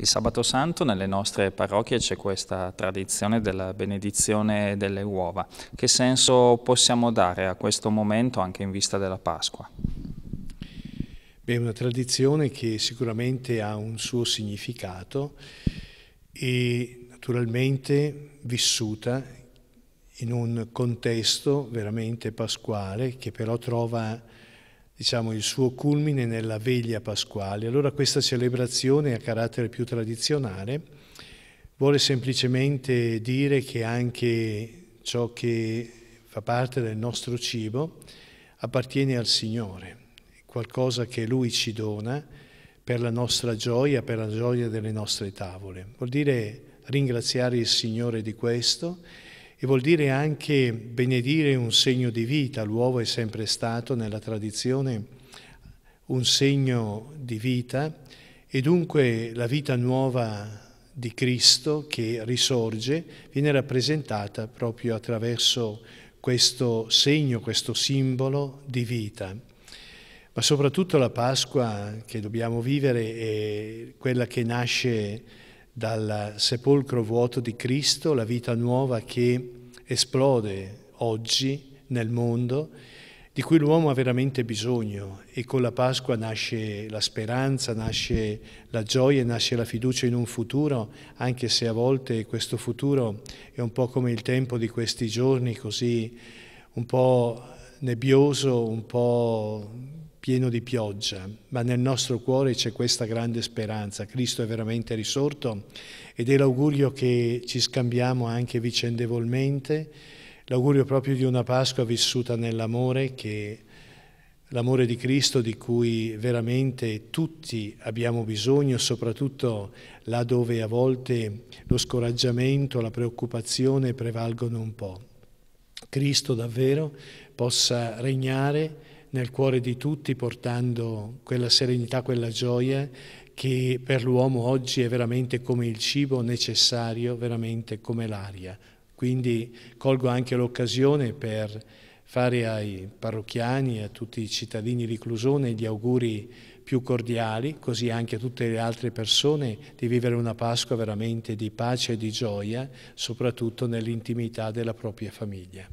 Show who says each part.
Speaker 1: Il sabato santo nelle nostre parrocchie c'è questa tradizione della benedizione delle uova. Che senso possiamo dare a questo momento anche in vista della Pasqua? Beh, è una tradizione che sicuramente ha un suo significato e naturalmente vissuta in un contesto veramente pasquale che però trova diciamo, il suo culmine nella veglia pasquale. Allora questa celebrazione a carattere più tradizionale vuole semplicemente dire che anche ciò che fa parte del nostro cibo appartiene al Signore, qualcosa che Lui ci dona per la nostra gioia, per la gioia delle nostre tavole. Vuol dire ringraziare il Signore di questo e vuol dire anche benedire un segno di vita. L'uovo è sempre stato nella tradizione un segno di vita e dunque la vita nuova di Cristo che risorge viene rappresentata proprio attraverso questo segno, questo simbolo di vita. Ma soprattutto la Pasqua che dobbiamo vivere è quella che nasce dal sepolcro vuoto di Cristo, la vita nuova che esplode oggi nel mondo, di cui l'uomo ha veramente bisogno e con la Pasqua nasce la speranza, nasce la gioia, nasce la fiducia in un futuro, anche se a volte questo futuro è un po' come il tempo di questi giorni, così un po' nebbioso, un po' pieno di pioggia, ma nel nostro cuore c'è questa grande speranza. Cristo è veramente risorto ed è l'augurio che ci scambiamo anche vicendevolmente, l'augurio proprio di una Pasqua vissuta nell'amore, che l'amore di Cristo di cui veramente tutti abbiamo bisogno, soprattutto là dove a volte lo scoraggiamento, la preoccupazione prevalgono un po'. Cristo davvero possa regnare nel cuore di tutti portando quella serenità, quella gioia che per l'uomo oggi è veramente come il cibo necessario, veramente come l'aria. Quindi colgo anche l'occasione per fare ai parrocchiani a tutti i cittadini di Clusone gli auguri più cordiali, così anche a tutte le altre persone, di vivere una Pasqua veramente di pace e di gioia, soprattutto nell'intimità della propria famiglia.